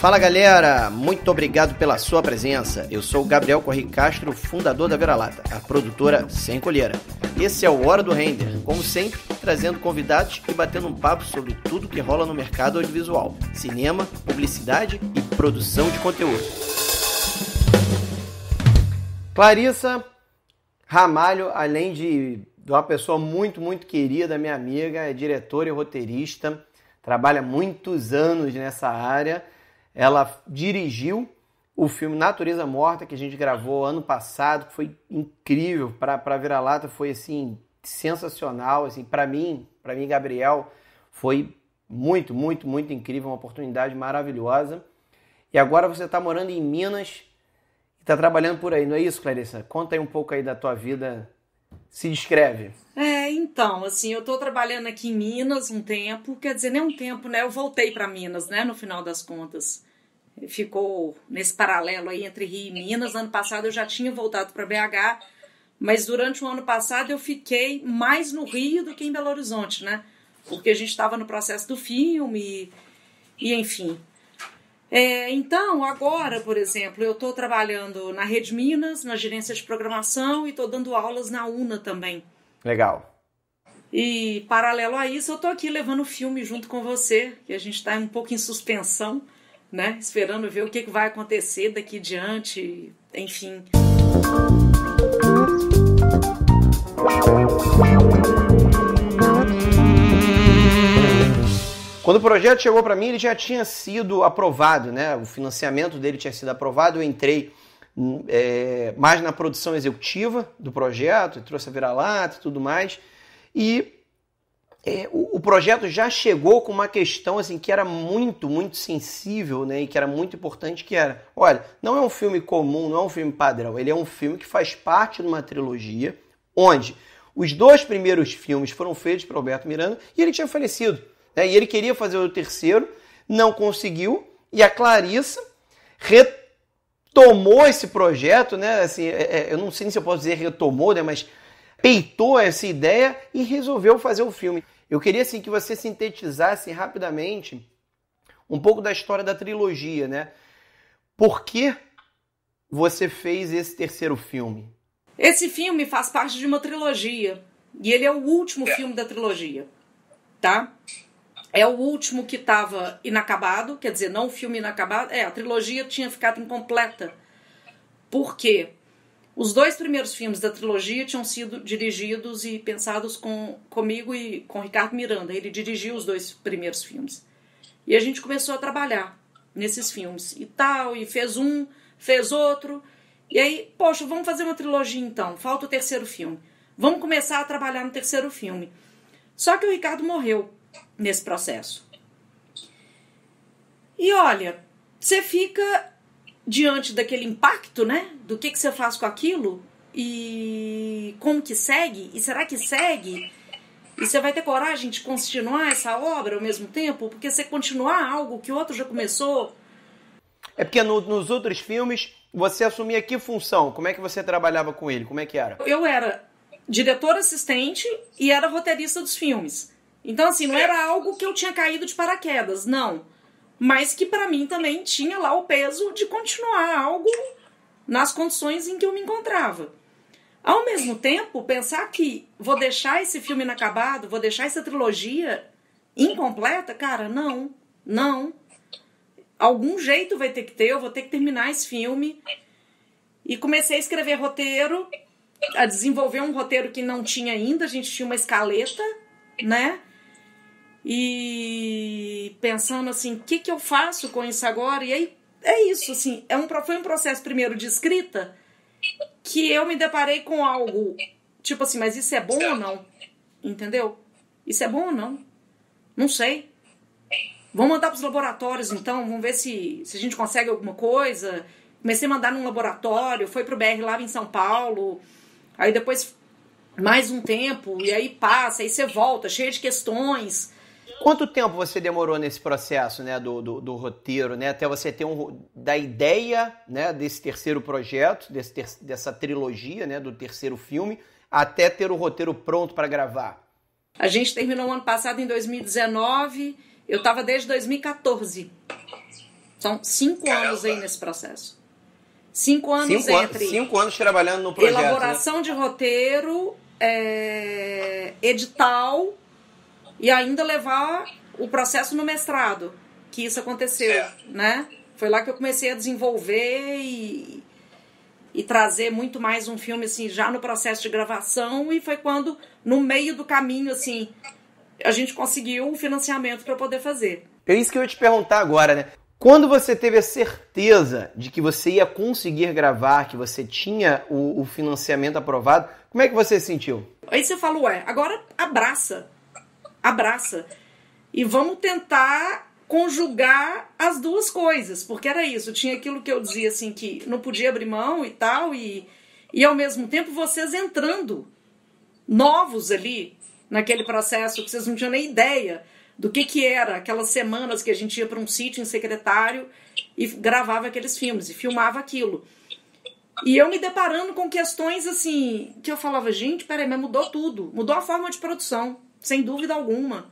Fala galera, muito obrigado pela sua presença. Eu sou o Gabriel Corri Castro, fundador da Vera Lata, a produtora sem colheira. Esse é o Hora do Render, como sempre, trazendo convidados e batendo um papo sobre tudo que rola no mercado audiovisual, cinema, publicidade e produção de conteúdo. Clarissa Ramalho, além de uma pessoa muito, muito querida, minha amiga, é diretora e roteirista, trabalha muitos anos nessa área ela dirigiu o filme Natureza Morta, que a gente gravou ano passado, que foi incrível. Para Vira-Lata foi assim sensacional, assim, para mim, para mim Gabriel, foi muito, muito, muito incrível, uma oportunidade maravilhosa. E agora você está morando em Minas e está trabalhando por aí, não é isso, Clarissa? Conta aí um pouco aí da tua vida, se descreve. É, então, assim, eu estou trabalhando aqui em Minas um tempo, quer dizer, nem um tempo, né? Eu voltei para Minas, né, no final das contas ficou nesse paralelo aí entre Rio e Minas. Ano passado eu já tinha voltado para BH, mas durante o ano passado eu fiquei mais no Rio do que em Belo Horizonte, né? Porque a gente estava no processo do filme e, e enfim. É, então, agora, por exemplo, eu estou trabalhando na Rede Minas, na gerência de programação e estou dando aulas na UNA também. Legal. E, paralelo a isso, eu estou aqui levando o filme junto com você, que a gente está um pouco em suspensão né? Esperando ver o que, vai acontecer daqui diante, enfim. Quando o projeto chegou para mim, ele já tinha sido aprovado, né? O financiamento dele tinha sido aprovado. Eu entrei hum, é, mais na produção executiva do projeto, trouxe a vira-lata e tudo mais. E é, o, o, projeto já chegou com uma questão assim que era muito, muito sensível, né? E que era muito importante, que era, olha, não é um filme comum, não é um filme padrão. Ele é um filme que faz parte de uma trilogia, onde os dois primeiros filmes foram feitos por Alberto Miranda e ele tinha falecido. Né? E ele queria fazer o terceiro, não conseguiu. E a Clarissa retomou esse projeto, né? Assim, é, é eu não sei se eu posso dizer retomou, né? Mas peitou essa ideia e resolveu fazer o filme. Eu queria assim que você sintetizasse rapidamente um pouco da história da trilogia, né? Por que você fez esse terceiro filme? Esse filme faz parte de uma trilogia e ele é o último é. filme da trilogia, tá? É o último que estava inacabado, quer dizer, não o filme inacabado, é, a trilogia tinha ficado incompleta. Por quê? Os dois primeiros filmes da trilogia tinham sido dirigidos e pensados com, comigo e com Ricardo Miranda. Ele dirigiu os dois primeiros filmes. E a gente começou a trabalhar nesses filmes e tal, e fez um, fez outro. E aí, poxa, vamos fazer uma trilogia então, falta o terceiro filme. Vamos começar a trabalhar no terceiro filme. Só que o Ricardo morreu nesse processo. E olha, você fica diante daquele impacto, né? Do que, que você faz com aquilo e como que segue? E será que segue? E você vai ter coragem de continuar essa obra ao mesmo tempo? Porque você continuar algo que o outro já começou. É porque no, nos outros filmes você assumia que função? Como é que você trabalhava com ele? Como é que era? Eu era diretor assistente e era roteirista dos filmes. Então, assim, não era algo que eu tinha caído de paraquedas, não mas que para mim também tinha lá o peso de continuar algo nas condições em que eu me encontrava. Ao mesmo tempo, pensar que vou deixar esse filme inacabado, vou deixar essa trilogia incompleta, cara, não, não. Algum jeito vai ter que ter, eu vou ter que terminar esse filme. E comecei a escrever roteiro, a desenvolver um roteiro que não tinha ainda, a gente tinha uma escaleta, né? e pensando assim, o que, que eu faço com isso agora? E aí é isso, assim, é um, foi um processo primeiro de escrita que eu me deparei com algo tipo assim, mas isso é bom ou não? Entendeu? Isso é bom ou não? Não sei. Vamos mandar para os laboratórios então, vamos ver se, se a gente consegue alguma coisa. Comecei a mandar num laboratório, foi pro BR lá em São Paulo, aí depois mais um tempo, e aí passa, aí você volta, cheio de questões. Quanto tempo você demorou nesse processo, né, do, do, do, roteiro, né, até você ter um da ideia, né, desse terceiro projeto, desse ter, dessa trilogia, né, do terceiro filme, até ter o roteiro pronto para gravar? A gente terminou o ano passado em 2019. Eu estava desde 2014. São cinco Caramba. anos aí nesse processo. Cinco anos cinco entre. An cinco anos trabalhando no projeto. Né? Elaboração né? de roteiro, é, edital e ainda levar o processo no mestrado, que isso aconteceu, certo. né? Foi lá que eu comecei a desenvolver e, e trazer muito mais um filme assim já no processo de gravação e foi quando no meio do caminho assim a gente conseguiu um financiamento para poder fazer. É isso que eu ia te perguntar agora, né? Quando você teve a certeza de que você ia conseguir gravar, que você tinha o, o financiamento aprovado, como é que você se sentiu? Aí você falou, ué, agora abraça, abraça. E vamos tentar conjugar as duas coisas, porque era isso. Tinha aquilo que eu dizia assim que não podia abrir mão e tal, e, e ao mesmo tempo vocês entrando novos ali naquele processo que vocês não tinham nem ideia do que que era aquelas semanas que a gente ia para um sítio em secretário e gravava aqueles filmes e filmava aquilo. E eu me deparando com questões assim, que eu falava, gente, peraí, mas mudou tudo. Mudou a forma de produção sem dúvida alguma.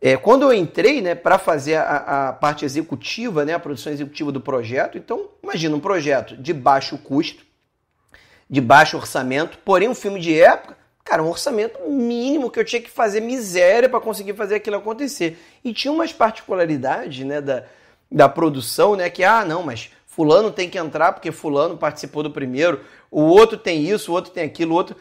É, quando eu entrei né, para fazer a, a, parte executiva, né, a produção executiva do projeto, então imagina um projeto de baixo custo, de baixo orçamento, porém um filme de época, cara, um orçamento mínimo que eu tinha que fazer miséria para conseguir fazer aquilo acontecer. E tinha umas particularidades né, da, da produção, né, que, ah, não, mas fulano tem que entrar porque fulano participou do primeiro, o outro tem isso, o outro tem aquilo, o outro...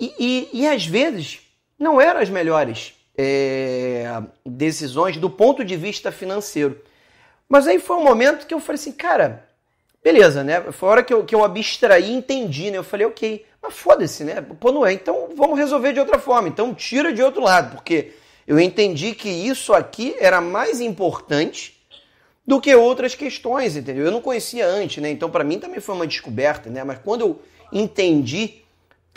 E, e, e às vezes não eram as melhores é, decisões do ponto de vista financeiro. Mas aí foi um momento que eu falei assim, cara, beleza, né? Foi a hora que eu, que eu abstraí e entendi, né? Eu falei, ok, mas foda-se, né? Pô, não é, então vamos resolver de outra forma, então tira de outro lado, porque eu entendi que isso aqui era mais importante do que outras questões, entendeu? Eu não conhecia antes, né? Então para mim também foi uma descoberta, né? Mas quando eu entendi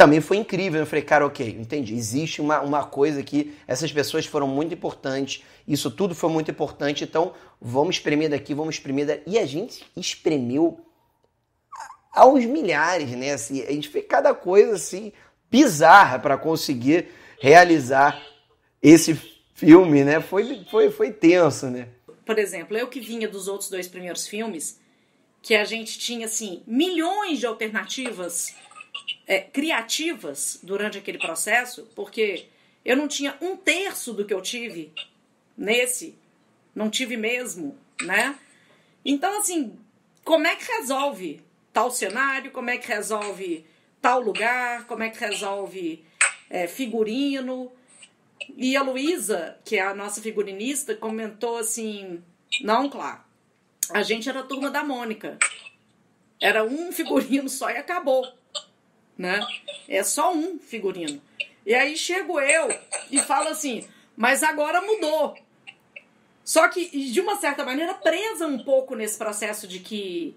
também foi incrível. Eu falei, cara, ok, entendi. Existe uma, uma coisa que essas pessoas foram muito importantes, isso tudo foi muito importante, então vamos espremer daqui, vamos espremer daqui. E a gente espremeu aos milhares, né? Assim, a gente fez cada coisa assim bizarra para conseguir realizar esse filme, né? Foi, foi, foi tenso, né? Por exemplo, eu que vinha dos outros dois primeiros filmes, que a gente tinha assim milhões de alternativas é, criativas durante aquele processo, porque eu não tinha um terço do que eu tive nesse, não tive mesmo, né? Então, assim, como é que resolve tal cenário, como é que resolve tal lugar, como é que resolve é, figurino? E a Luísa, que é a nossa figurinista, comentou assim: não, claro, a gente era a turma da Mônica. Era um figurino só e acabou né? É só um figurino. E aí chego eu e falo assim, mas agora mudou. Só que, de uma certa maneira, presa um pouco nesse processo de que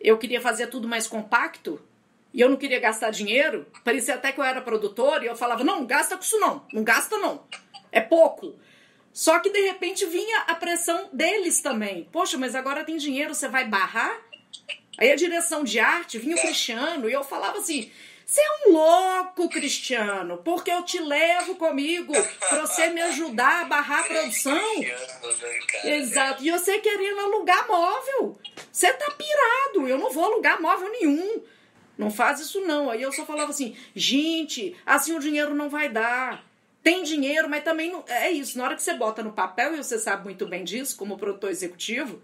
eu queria fazer tudo mais compacto e eu não queria gastar dinheiro. Parecia até que eu era produtora e eu falava: não, não gasta com isso não, não gasta não, é pouco. Só que de repente vinha a pressão deles também. Poxa, mas agora tem dinheiro, você vai barrar? Aí a direção de arte vinha o Cristiano e eu falava assim: você é um louco, Cristiano, porque eu te levo comigo para você me ajudar a barrar a produção. Exato. E você querendo alugar móvel. Você tá pirado, eu não vou alugar móvel nenhum. Não faz isso não. Aí eu só falava assim: gente, assim o dinheiro não vai dar. Tem dinheiro, mas também não... é isso. Na hora que você bota no papel, e você sabe muito bem disso, como produtor executivo,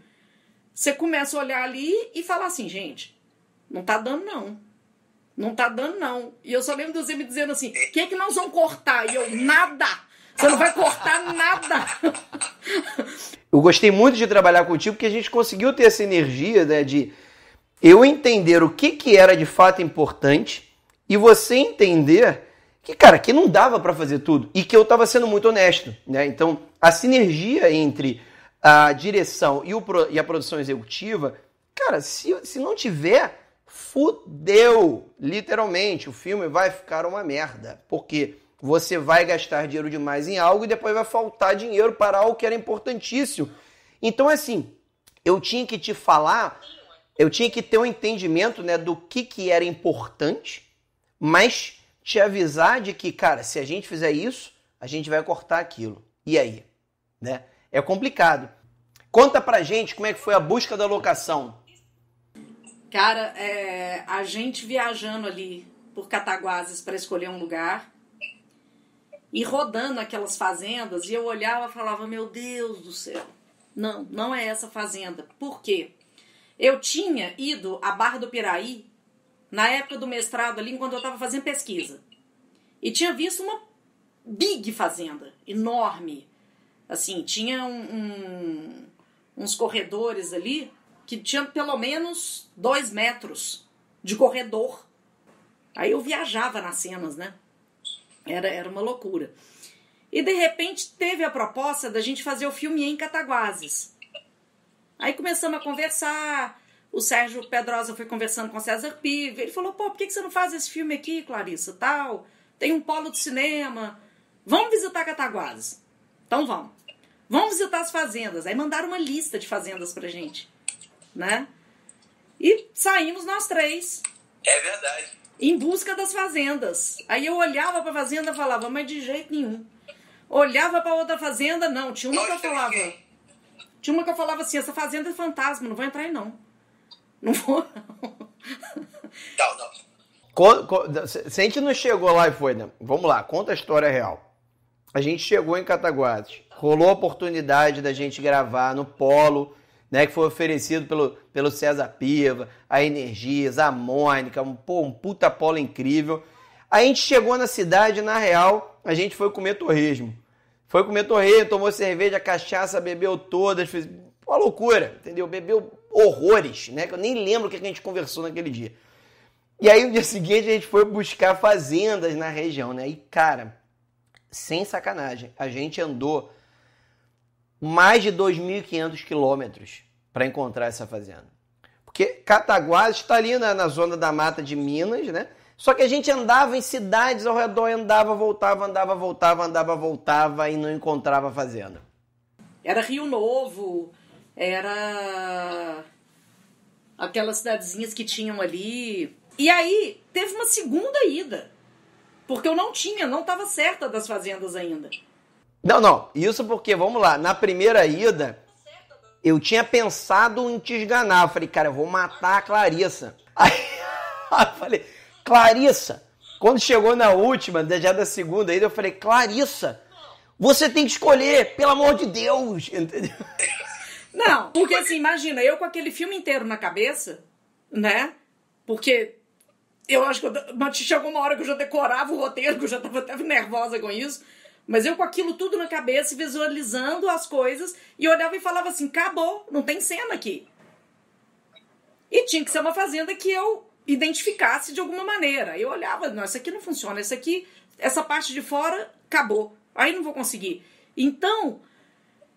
você começa a olhar ali e falar assim, gente, não tá dando não. Não tá dando não. E eu só lembro de você me dizendo assim, o que é que nós vamos cortar? E eu, nada! Você não vai cortar nada! Eu gostei muito de trabalhar contigo porque a gente conseguiu ter essa energia né, de eu entender o que, que era de fato importante e você entender que, cara, que não dava para fazer tudo e que eu estava sendo muito honesto. Né? Então, a sinergia entre a direção e, o, e a produção executiva, cara, se, se não tiver, fudeu! Literalmente, o filme vai ficar uma merda. Porque você vai gastar dinheiro demais em algo e depois vai faltar dinheiro para algo que era importantíssimo. Então, assim, eu tinha que te falar, eu tinha que ter um entendimento né, do que, que era importante, mas te avisar de que, cara, se a gente fizer isso, a gente vai cortar aquilo. E aí? Né? É complicado. Conta pra gente como é que foi a busca da locação. Cara, é, a gente viajando ali por Cataguases para escolher um lugar e rodando aquelas fazendas e eu olhava e falava: Meu Deus do céu, não, não é essa fazenda. Por quê? Eu tinha ido à Barra do Piraí na época do mestrado ali, quando eu estava fazendo pesquisa. E tinha visto uma big fazenda, enorme. Assim, tinha um, um, uns corredores ali que tinham pelo menos dois metros de corredor. Aí eu viajava nas cenas, né? Era, era uma loucura. E de repente teve a proposta da gente fazer o filme em Cataguases. Aí começamos a conversar. O Sérgio Pedrosa foi conversando com o César Piva. Ele falou: pô, por que você não faz esse filme aqui, Clarissa? Tal. Tem um polo de cinema. Vamos visitar Cataguases. Então vamos. Vamos visitar as fazendas. Aí mandaram uma lista de fazendas pra gente, né? E saímos nós três. É verdade. Em busca das fazendas. Aí eu olhava pra fazenda e falava, mas de jeito nenhum. Olhava pra outra fazenda, não. Tinha uma que eu falava. Tinha uma que eu falava assim: essa fazenda é fantasma, não vou entrar aí não. Não vou, não. Não, não. Quando, não chegou lá e foi, né? Vamos lá, conta a história real a gente chegou em Cataguases, rolou a oportunidade da gente gravar no Polo, né, que foi oferecido pelo, pelo César Piva, a Energias, a Mônica, um, pô, um puta polo incrível. A gente chegou na cidade, na real, a gente foi comer torresmo. Foi comer torresmo, tomou cerveja, cachaça, bebeu todas, fez uma loucura, entendeu? Bebeu horrores, né? Eu nem lembro o que a gente conversou naquele dia. E aí, no dia seguinte, a gente foi buscar fazendas na região, né? E, cara, sem sacanagem, a gente andou mais de 2.500 quilômetros para encontrar essa fazenda. Porque Cataguases está ali na, na, zona da mata de Minas, né? Só que a gente andava em cidades ao redor, andava, voltava, andava, voltava, andava, voltava e não encontrava fazenda. Era Rio Novo, era aquelas cidadezinhas que tinham ali. E aí teve uma segunda ida porque eu não tinha, não estava certa das fazendas ainda. Não, não. Isso porque, vamos lá, na primeira ida, eu tinha pensado em te esganar. Eu falei, cara, eu vou matar a Clarissa. Aí eu falei, Clarissa, quando chegou na última, já da segunda ida, eu falei, Clarissa, você tem que escolher, pelo amor de Deus, entendeu? Não, porque assim, imagina, eu com aquele filme inteiro na cabeça, né? Porque eu acho que eu, mas chegou uma hora que eu já decorava o roteiro, que eu já estava até nervosa com isso. Mas eu com aquilo tudo na cabeça, visualizando as coisas, e olhava e falava assim: acabou, não tem cena aqui. E tinha que ser uma fazenda que eu identificasse de alguma maneira. Eu olhava, não, essa aqui não funciona, essa aqui, essa parte de fora, acabou. Aí não vou conseguir. Então,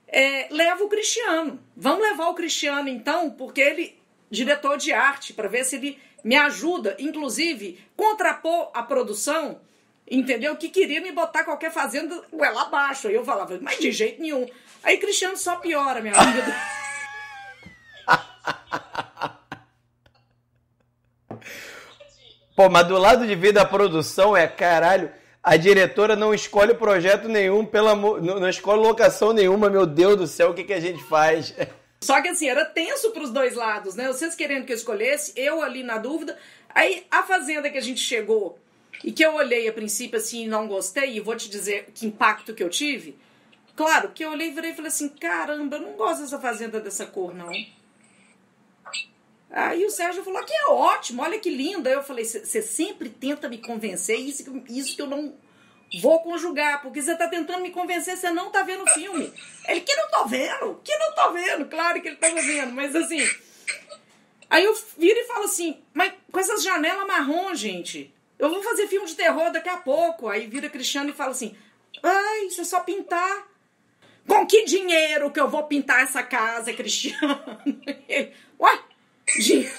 é, leva o Cristiano. Vamos levar o Cristiano então, porque ele, diretor de arte, para ver se ele me ajuda, inclusive, contrapor a produção, entendeu? Que queria me botar qualquer fazenda goela abaixo. Aí eu falava, mas de jeito nenhum. Aí Cristiano só piora, minha vida. Pô, mas do lado de vida da produção é caralho. A diretora não escolhe projeto nenhum, pelo amor, não escolhe locação nenhuma, meu Deus do céu, o que, que a gente faz? Só que assim, era tenso para os dois lados, né? Vocês querendo que eu escolhesse, eu ali na dúvida. Aí a fazenda que a gente chegou e que eu olhei a princípio assim e não gostei, e vou te dizer que impacto que eu tive. Claro, que eu olhei e virei e falei assim: caramba, eu não gosto dessa fazenda dessa cor, não. Aí o Sérgio falou que é ótimo, olha que linda. Eu falei: você sempre tenta me convencer, isso, isso que eu não Vou conjugar, porque você está tentando me convencer, você não está vendo o filme. Ele, que não tô vendo? Que não tô vendo? Claro que ele estava tá vendo, mas assim. Aí eu viro e falo assim, mas com essas janelas marrom, gente, eu vou fazer filme de terror daqui a pouco. Aí vira Cristiano e fala assim, ai, isso é só pintar. Com que dinheiro que eu vou pintar essa casa, Cristiano? Ele, uai, dinheiro.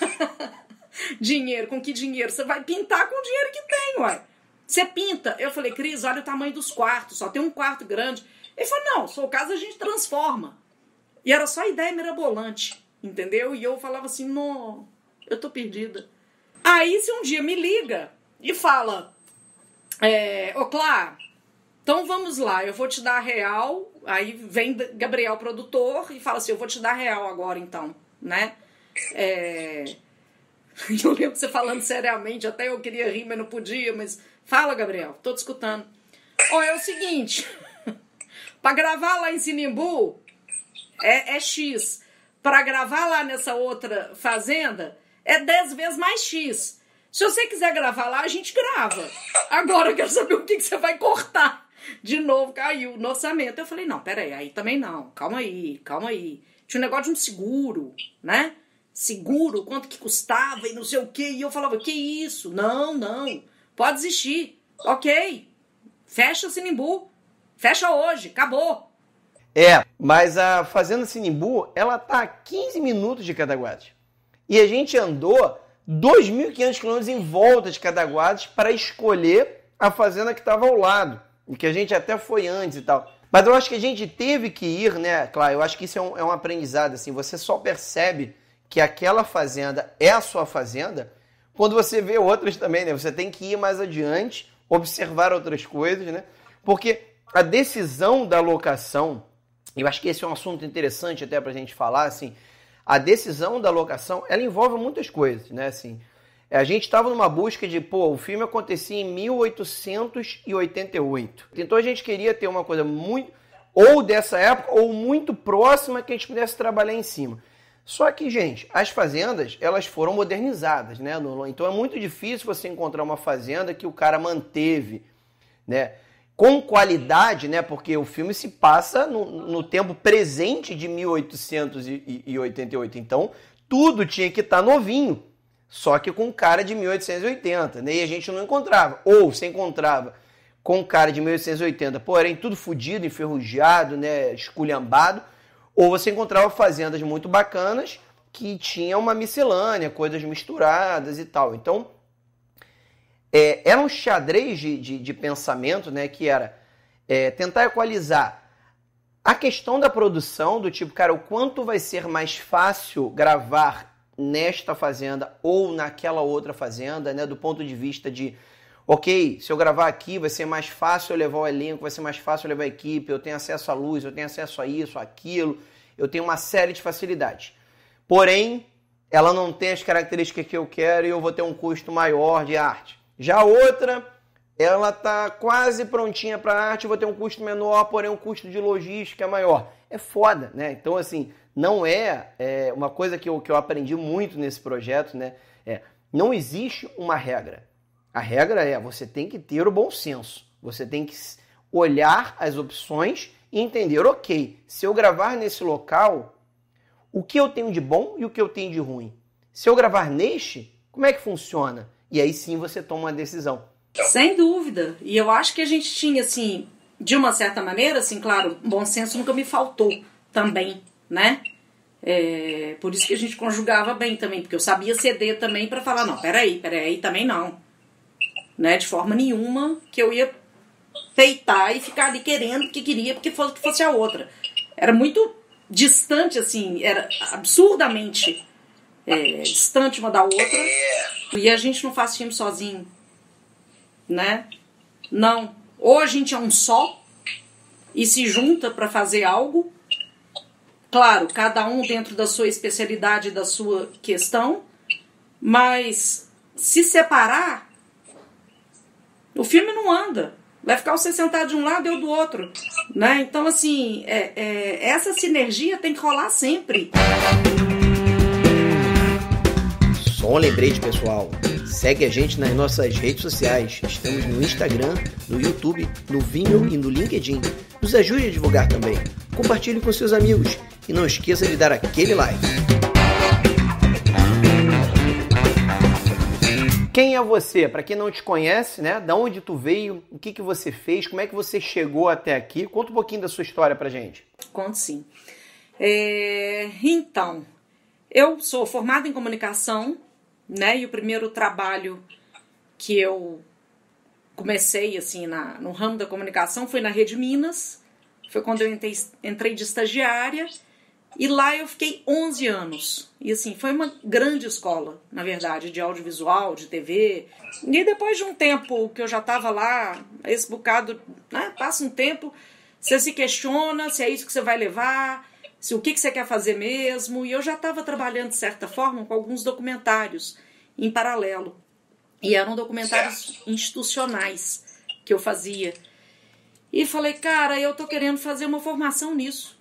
dinheiro, com que dinheiro? Você vai pintar com o dinheiro que tem, uai. Você pinta? Eu falei, Cris, olha o tamanho dos quartos, só tem um quarto grande. Ele falou, não, só o caso a gente transforma. E era só ideia mirabolante, entendeu? E eu falava assim, não, eu tô perdida. Aí se um dia me liga e fala, é, ô Clá, então vamos lá, eu vou te dar real. Aí vem Gabriel, produtor, e fala assim, eu vou te dar real agora então, né? É... Eu lembro você falando seriamente, até eu queria rir, mas não podia, mas Fala, Gabriel, tô te escutando. Ó, é o seguinte, para gravar lá em Sinimbu é, é X. Para gravar lá nessa outra fazenda é 10 vezes mais X. Se você quiser gravar lá, a gente grava. Agora eu quero saber o que, que você vai cortar. De novo caiu no orçamento. Eu falei, não, peraí, aí também não. Calma aí, calma aí. Tinha um negócio de um seguro, né? Seguro, quanto que custava e não sei o quê. E eu falava, que isso? Não, não. Pode desistir. Ok. Fecha o Sinimbu. Fecha hoje. Acabou. É, mas a Fazenda Sinimbu, ela tá a 15 minutos de Cataguates. E a gente andou 2.500 quilômetros em volta de Cataguates para escolher a fazenda que estava ao lado. E que a gente até foi antes e tal. Mas eu acho que a gente teve que ir, né, Claro, eu acho que isso é um, é um aprendizado, assim, você só percebe que aquela fazenda é a sua fazenda quando você vê outras também, né? Você tem que ir mais adiante, observar outras coisas, né? Porque a decisão da locação, eu acho que esse é um assunto interessante até para a gente falar, assim, a decisão da locação, ela envolve muitas coisas, né? Assim, a gente estava numa busca de, pô, o filme acontecia em 1888. Então a gente queria ter uma coisa muito, ou dessa época, ou muito próxima que a gente pudesse trabalhar em cima. Só que, gente, as fazendas elas foram modernizadas, né? Então é muito difícil você encontrar uma fazenda que o cara manteve, né? Com qualidade, né? Porque o filme se passa no, no tempo presente de 1888. Então tudo tinha que estar tá novinho, só que com cara de 1880, né? E a gente não encontrava. Ou se encontrava com cara de 1880, porém tudo fodido, enferrujado, né? Esculhambado ou você encontrava fazendas muito bacanas que tinha uma miscelânea, coisas misturadas e tal. Então, é, era um xadrez de, de, de pensamento né, que era é, tentar equalizar a questão da produção, do tipo, cara, o quanto vai ser mais fácil gravar nesta fazenda ou naquela outra fazenda, né, do ponto de vista de Ok, se eu gravar aqui vai ser mais fácil eu levar o elenco, vai ser mais fácil eu levar a equipe, eu tenho acesso à luz, eu tenho acesso a isso, aquilo, eu tenho uma série de facilidades. Porém, ela não tem as características que eu quero e eu vou ter um custo maior de arte. Já a outra, ela tá quase prontinha para arte, eu vou ter um custo menor, porém um custo de logística é maior. É foda, né? Então, assim, não é, é uma coisa que eu, que eu aprendi muito nesse projeto, né? É, não existe uma regra. A regra é: você tem que ter o bom senso. Você tem que olhar as opções e entender, ok, se eu gravar nesse local, o que eu tenho de bom e o que eu tenho de ruim. Se eu gravar neste, como é que funciona? E aí sim você toma uma decisão. Sem dúvida. E eu acho que a gente tinha, assim, de uma certa maneira, assim, claro, bom senso nunca me faltou também, né? É, por isso que a gente conjugava bem também, porque eu sabia ceder também para falar, não, peraí, peraí, também não né? De forma nenhuma que eu ia peitar e ficar ali querendo o que queria porque fosse, que fosse a outra. Era muito distante, assim, era absurdamente é, distante uma da outra. E a gente não faz filme sozinho, né? Não. Ou a gente é um só e se junta para fazer algo. Claro, cada um dentro da sua especialidade, da sua questão, mas se separar o filme não anda. Vai ficar você sentado de um lado e eu do outro. Né? Então, assim, é, é, essa sinergia tem que rolar sempre. Só um lembrete, pessoal. Segue a gente nas nossas redes sociais. Estamos no Instagram, no YouTube, no Vimeo e no LinkedIn. Nos ajude a divulgar também. Compartilhe com seus amigos e não esqueça de dar aquele like. Quem é você? Para quem não te conhece, né? Da onde tu veio? O que, que você fez? Como é que você chegou até aqui? Conta um pouquinho da sua história pra gente. Conto sim. É... Então, eu sou formada em comunicação, né? E o primeiro trabalho que eu comecei assim na, no ramo da comunicação foi na Rede Minas. Foi quando eu entrei, entrei de estagiária e lá eu fiquei 11 anos. E assim, foi uma grande escola, na verdade, de audiovisual, de TV. E depois de um tempo que eu já estava lá, esse bocado, né, passa um tempo, você se questiona se é isso que você vai levar, se o que, que você quer fazer mesmo. E eu já estava trabalhando, de certa forma, com alguns documentários em paralelo. E eram documentários institucionais que eu fazia. E falei, cara, eu tô querendo fazer uma formação nisso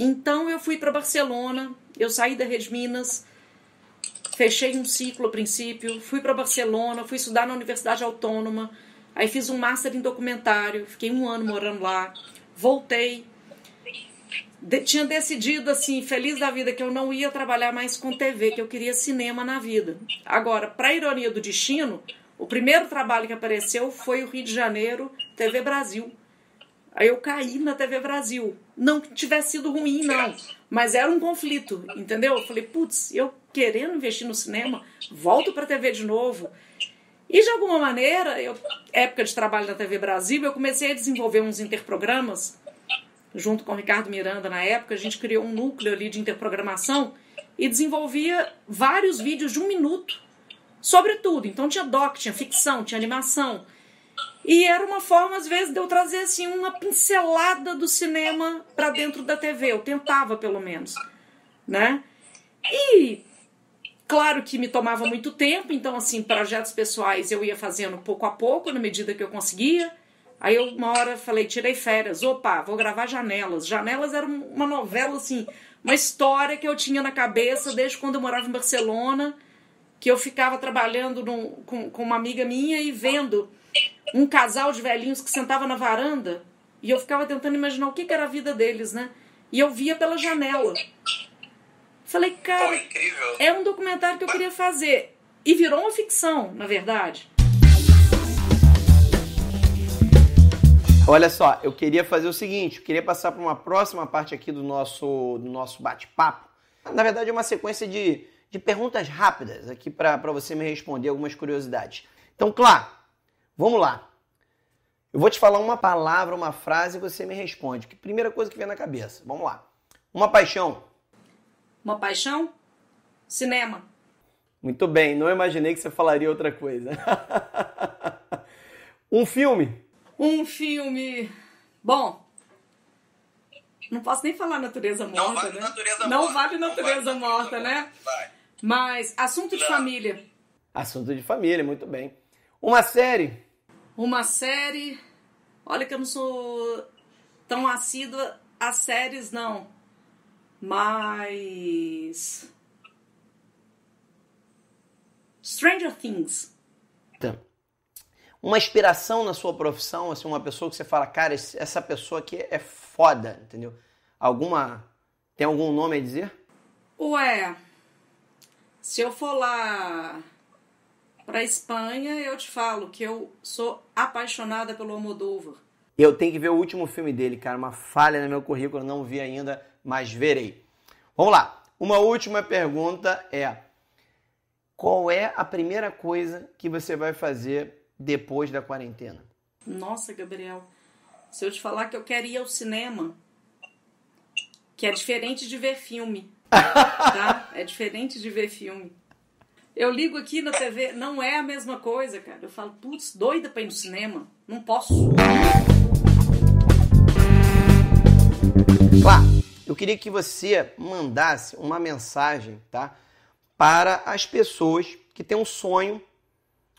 então eu fui para Barcelona, eu saí da Rede Minas, fechei um ciclo a princípio, fui para Barcelona, fui estudar na Universidade Autônoma, aí fiz um master em documentário, fiquei um ano morando lá, voltei. De, tinha decidido, assim, feliz da vida, que eu não ia trabalhar mais com TV, que eu queria cinema na vida. Agora, para ironia do destino, o primeiro trabalho que apareceu foi o Rio de Janeiro, TV Brasil. Aí eu caí na TV Brasil. Não que tivesse sido ruim, não. Mas era um conflito, entendeu? Eu falei, putz, eu querendo investir no cinema, volto para a TV de novo. E de alguma maneira, eu, época de trabalho na TV Brasil, eu comecei a desenvolver uns interprogramas, junto com o Ricardo Miranda na época, a gente criou um núcleo ali de interprogramação e desenvolvia vários vídeos de um minuto sobre tudo. Então tinha doc, tinha ficção, tinha animação, e era uma forma, às vezes, de eu trazer assim, uma pincelada do cinema para dentro da TV. Eu tentava, pelo menos. Né? E Claro que me tomava muito tempo, então, assim, projetos pessoais eu ia fazendo pouco a pouco, na medida que eu conseguia. Aí eu, uma hora, falei, tirei férias, opa, vou gravar Janelas. Janelas era uma novela, assim, uma história que eu tinha na cabeça desde quando eu morava em Barcelona, que eu ficava trabalhando com, com uma amiga minha e vendo um casal de velhinhos que sentava na varanda e eu ficava tentando imaginar o que, que era a vida deles, né? E eu via pela janela. Falei, cara, Pô, é um documentário que eu queria fazer. E virou uma ficção, na verdade. Olha só, eu queria fazer o seguinte, eu queria passar para uma próxima parte aqui do nosso, do nosso bate-papo. Na verdade, é uma sequência de, de perguntas rápidas aqui para você me responder algumas curiosidades. Então, claro, Vamos lá. Eu vou te falar uma palavra, uma frase e você me responde. Que é primeira coisa que vem na cabeça. Vamos lá. Uma paixão. Uma paixão? Cinema. Muito bem, não imaginei que você falaria outra coisa. um filme. Um filme. Bom, não posso nem falar natureza morta, né? não vale natureza morta, né? Vai. Mas assunto de não. família. Assunto de família, muito bem. Uma série uma série. Olha que eu não sou tão assídua às séries, não. Mas. Stranger Things. Então, uma inspiração na sua profissão, assim, uma pessoa que você fala, cara, essa pessoa aqui é foda, entendeu? Alguma. Tem algum nome a dizer? Ué, se eu for lá para Espanha, eu te falo que eu sou apaixonada pelo Almodóvar. Eu tenho que ver o último filme dele, cara. Uma falha no meu currículo, não vi ainda, mas verei. Vamos lá. Uma última pergunta é: qual é a primeira coisa que você vai fazer depois da quarentena? Nossa, Gabriel, se eu te falar que eu quero ir ao cinema, que é diferente de ver filme, tá? É diferente de ver filme. Eu ligo aqui na TV, não é a mesma coisa, cara. Eu falo, putz, doida pra ir no cinema. Não posso. Lá, eu queria que você mandasse uma mensagem, tá? Para as pessoas que têm um sonho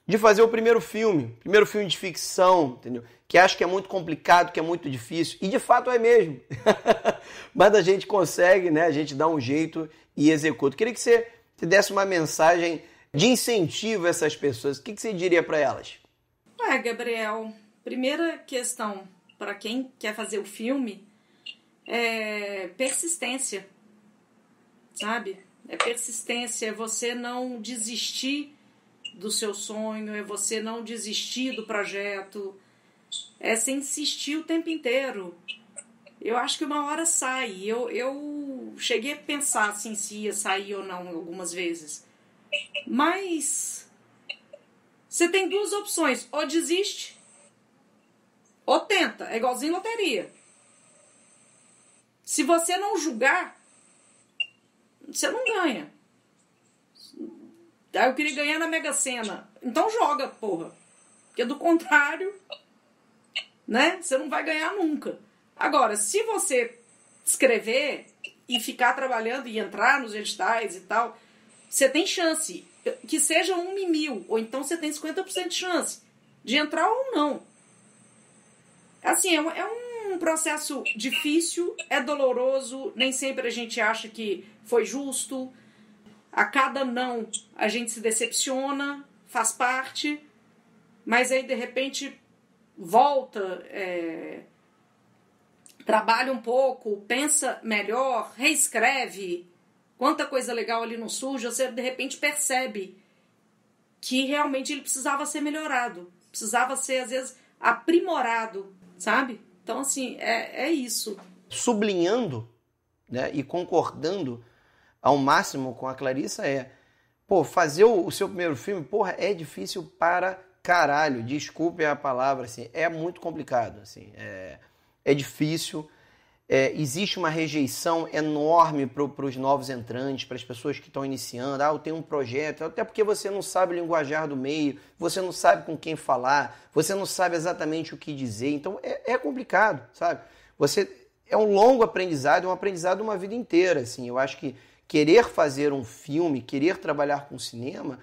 de fazer o primeiro filme, primeiro filme de ficção, entendeu? Que acho que é muito complicado, que é muito difícil, e de fato é mesmo. Mas a gente consegue, né? A gente dá um jeito e executa. queria que você te desse uma mensagem de incentivo a essas pessoas, o que, você diria para elas? Ué, Gabriel, primeira questão para quem quer fazer o filme é persistência, sabe? É persistência, é você não desistir do seu sonho, é você não desistir do projeto, é você insistir o tempo inteiro. Eu acho que uma hora sai. Eu, eu cheguei a pensar assim, se ia sair ou não algumas vezes. Mas você tem duas opções: ou desiste, ou tenta. É igualzinho loteria. Se você não julgar, você não ganha. Eu queria ganhar na Mega Sena. Então joga, porra. Porque do contrário, né? Você não vai ganhar nunca. Agora, se você escrever e ficar trabalhando e entrar nos editais e tal, você tem chance, que seja um em mil, ou então você tem 50% de chance de entrar ou não. Assim, é um, é um processo difícil, é doloroso, nem sempre a gente acha que foi justo. A cada não a gente se decepciona, faz parte, mas aí de repente volta, é, trabalha um pouco, pensa melhor, reescreve, quanta coisa legal ali não surge, você de repente percebe que realmente ele precisava ser melhorado, precisava ser, às vezes, aprimorado, sabe? Então, assim, é, é isso. Sublinhando né, e concordando ao máximo com a Clarissa é, pô, fazer o, o seu primeiro filme, porra, é difícil para caralho, desculpe a palavra, assim, é muito complicado, assim, é, é difícil, é, existe uma rejeição enorme para os novos entrantes, para as pessoas que estão iniciando. Ah, eu tenho um projeto, até porque você não sabe o linguajar do meio, você não sabe com quem falar, você não sabe exatamente o que dizer. Então é, é complicado, sabe? Você é um longo aprendizado, é um aprendizado de uma vida inteira. Assim, eu acho que querer fazer um filme, querer trabalhar com cinema,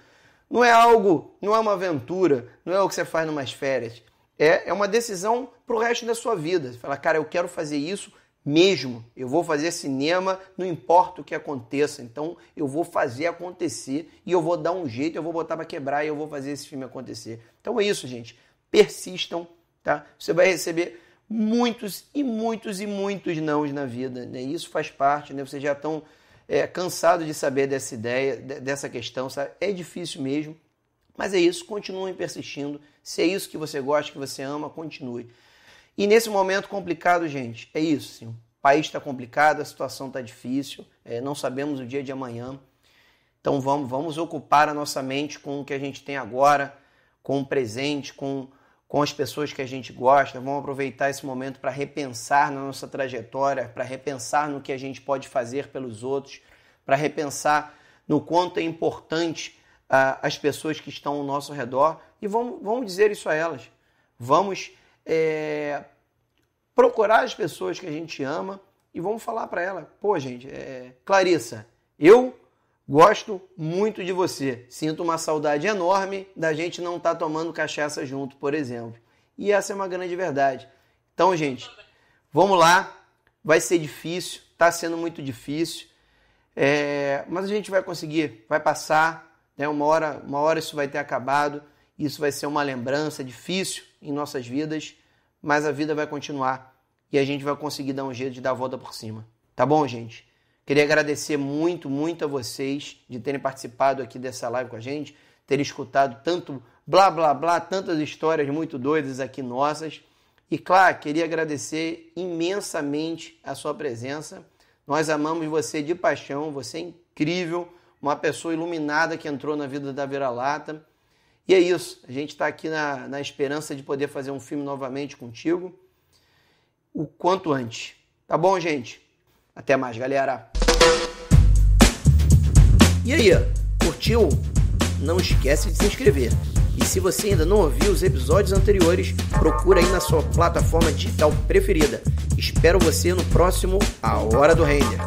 não é algo, não é uma aventura, não é o que você faz numas férias. É, é uma decisão para o resto da sua vida. Você fala, cara, eu quero fazer isso mesmo. Eu vou fazer cinema, não importa o que aconteça. Então eu vou fazer acontecer e eu vou dar um jeito, eu vou botar para quebrar e eu vou fazer esse filme acontecer. Então é isso, gente. Persistam, tá? Você vai receber muitos e muitos e muitos nãos na vida, né? Isso faz parte, né? Vocês já estão é, cansados de saber dessa ideia, dessa questão, sabe? É difícil mesmo. Mas é isso, continuem persistindo. Se é isso que você gosta, que você ama, continue. E nesse momento complicado, gente, é isso. Sim. O país está complicado, a situação está difícil, é, não sabemos o dia de amanhã. Então vamos, vamos ocupar a nossa mente com o que a gente tem agora, com o presente, com, com as pessoas que a gente gosta. Vamos aproveitar esse momento para repensar na nossa trajetória, para repensar no que a gente pode fazer pelos outros, para repensar no quanto é importante uh, as pessoas que estão ao nosso redor e vamos, vamos dizer isso a elas. Vamos é, procurar as pessoas que a gente ama e vamos falar para ela: pô, gente, é, Clarissa, eu gosto muito de você. Sinto uma saudade enorme da gente não estar tá tomando cachaça junto, por exemplo. E essa é uma grande verdade. Então, gente, vamos lá. Vai ser difícil, está sendo muito difícil, é, mas a gente vai conseguir, vai passar. Né? Uma hora, uma hora isso vai ter acabado. Isso vai ser uma lembrança difícil em nossas vidas, mas a vida vai continuar e a gente vai conseguir dar um jeito de dar a volta por cima. Tá bom, gente? Queria agradecer muito, muito a vocês de terem participado aqui dessa live com a gente, terem escutado tanto blá blá blá, tantas histórias muito doidas aqui nossas. E claro, queria agradecer imensamente a sua presença. Nós amamos você de paixão, você é incrível, uma pessoa iluminada que entrou na vida da Vira-Lata. E é isso. A gente está aqui na, na esperança de poder fazer um filme novamente contigo o quanto antes. Tá bom, gente? Até mais, galera. E aí, curtiu? Não esquece de se inscrever. E se você ainda não ouviu os episódios anteriores, procura aí na sua plataforma digital preferida. Espero você no próximo A Hora do Render.